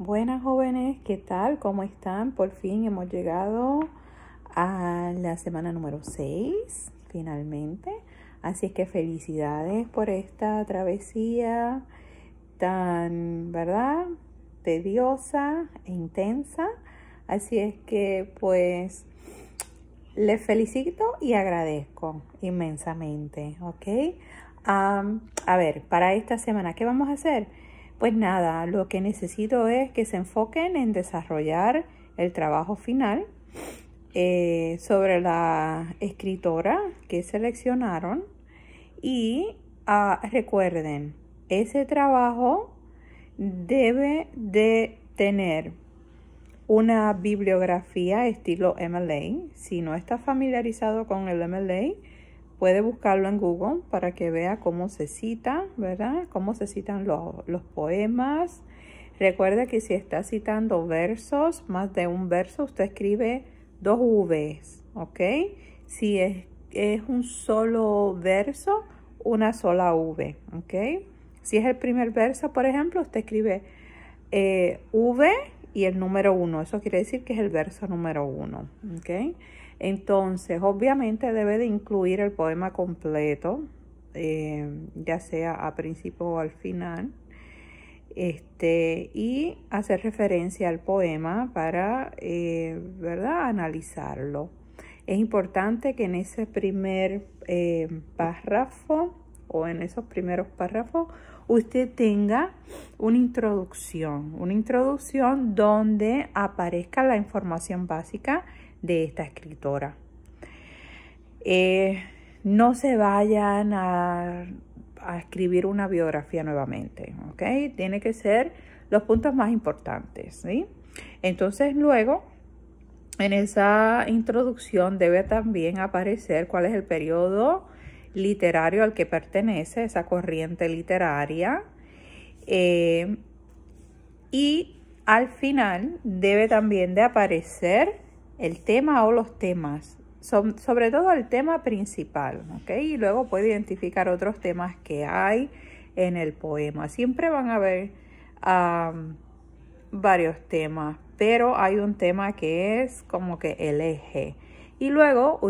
Buenas jóvenes, ¿qué tal? ¿Cómo están? Por fin hemos llegado a la semana número 6, finalmente. Así es que felicidades por esta travesía tan, ¿verdad? Tediosa e intensa. Así es que pues les felicito y agradezco inmensamente, ¿ok? a ver, para esta semana, ¿qué vamos a hacer? Pues nada, lo que necesito es que se enfoquen en desarrollar el trabajo final eh, sobre la escritora que seleccionaron y ah, recuerden, ese trabajo debe de tener una bibliografía estilo MLA. Si no está familiarizado con el MLA, Puede buscarlo en Google para que vea cómo se cita, ¿verdad? Cómo se citan los poemas. Recuerda que si está citando versos, más de un verso, usted escribe dos Vs, ¿ok? Si es, es un solo verso, una sola V, ¿ok? Si es el primer verso, por ejemplo, usted escribe eh, V, y el número uno, Eso quiere decir que es el verso número uno, ¿okay? Entonces, obviamente debe de incluir el poema completo, eh, ya sea a principio o al final. Este, y hacer referencia al poema para eh, ¿verdad? analizarlo. Es importante que en ese primer eh, párrafo o en esos primeros párrafos usted tenga una introducción, una introducción donde aparezca la información básica de esta escritora. Eh, no se vayan a, escribir una biografía nuevamente, ¿ok? Tiene que ser los puntos más importantes, ¿sí? Entonces luego, en esa introducción debe también aparecer cuál es el periodo literario al que pertenece, esa corriente literaria. Eh, y al final debe también de aparecer el tema o los temas, sobre todo el tema principal, ¿ok? Y luego puede identificar otros temas que hay en el poema. Siempre van a haber varios temas, pero hay un tema que es como que el eje. Y luego